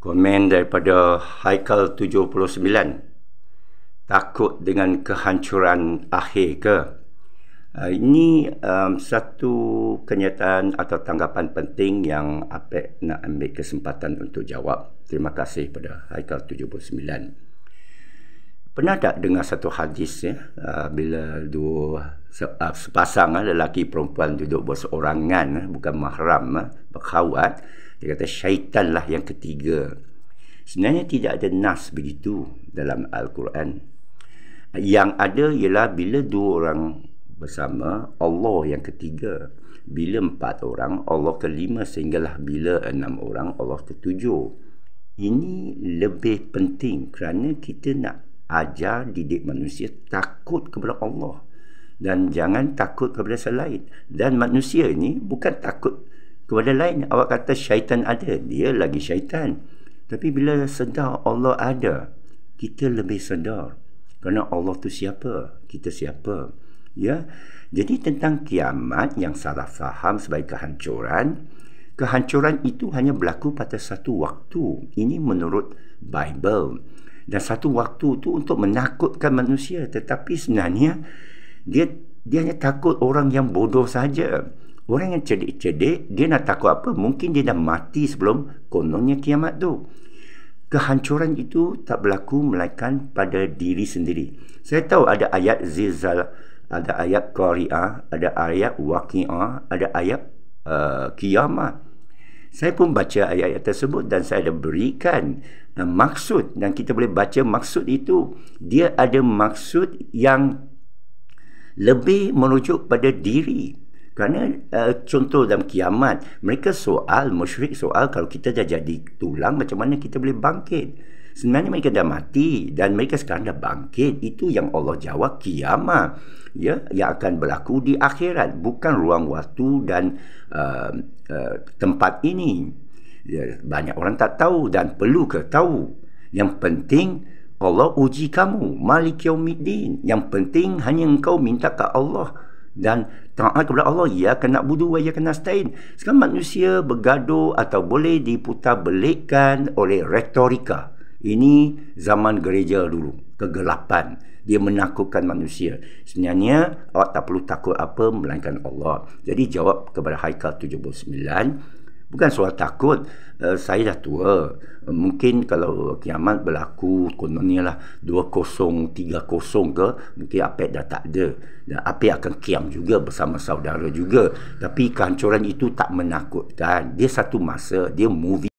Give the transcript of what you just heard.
Komen daripada Haikal 79 Takut dengan kehancuran akhir ke? Ah, ini um, satu kenyataan atau tanggapan penting yang Apek nak ambil kesempatan untuk jawab. Terima kasih kepada Haikal 79. Pernah tak dengar satu hadis ya? Ah, bila dua ah, sepasang uh, lelaki perempuan duduk berseorangan, uh, bukan mahram, khawat dia kata syaitan lah yang ketiga sebenarnya tidak ada nas begitu dalam Al-Quran yang ada ialah bila dua orang bersama Allah yang ketiga bila empat orang Allah kelima sehinggalah bila enam orang Allah ketujuh ini lebih penting kerana kita nak ajar didik manusia takut kepada Allah dan jangan takut kepada selain dan manusia ini bukan takut kepada lain awak kata syaitan ada dia lagi syaitan tapi bila sedar Allah ada kita lebih sedar kerana Allah tu siapa kita siapa ya jadi tentang kiamat yang salah faham sebagai kehancuran kehancuran itu hanya berlaku pada satu waktu ini menurut Bible dan satu waktu tu untuk menakutkan manusia tetapi sebenarnya dia dia hanya takut orang yang bodoh saja Orang yang cedek-cedek dia nak takut apa? Mungkin dia dah mati sebelum kononnya kiamat tu. Kehancuran itu tak berlaku melainkan pada diri sendiri. Saya tahu ada ayat Zizal, ada ayat Qari'ah, ada ayat Waqi'ah, ada ayat uh, Kiamat. Saya pun baca ayat-ayat tersebut dan saya ada berikan uh, maksud dan kita boleh baca maksud itu. Dia ada maksud yang lebih merujuk pada diri kerana uh, contoh dalam kiamat mereka soal musyrik soal kalau kita dah jadi tulang macam mana kita boleh bangkit sebenarnya mereka dah mati dan mereka sekarang dah bangkit itu yang Allah jawab kiamat ya yang akan berlaku di akhirat bukan ruang waktu dan uh, uh, tempat ini ya, banyak orang tak tahu dan perlu ke tahu yang penting Allah uji kamu malik yaumiddin yang penting hanya engkau minta ke Allah dan taat kepada Allah ya, kena budu wa ia kena stain sekarang manusia bergaduh atau boleh diputar belikan oleh retorika ini zaman gereja dulu kegelapan dia menakutkan manusia sebenarnya awak tak perlu takut apa melainkan Allah jadi jawab kepada Haikal 79 bukan soal takut uh, saya dah tua eh, mungkin kalau kiamat berlaku kononnya lah 2030 ke mungkin api e dah tak ada dan apek akan kiam juga bersama saudara juga tapi kehancuran itu tak menakutkan dia satu masa dia movie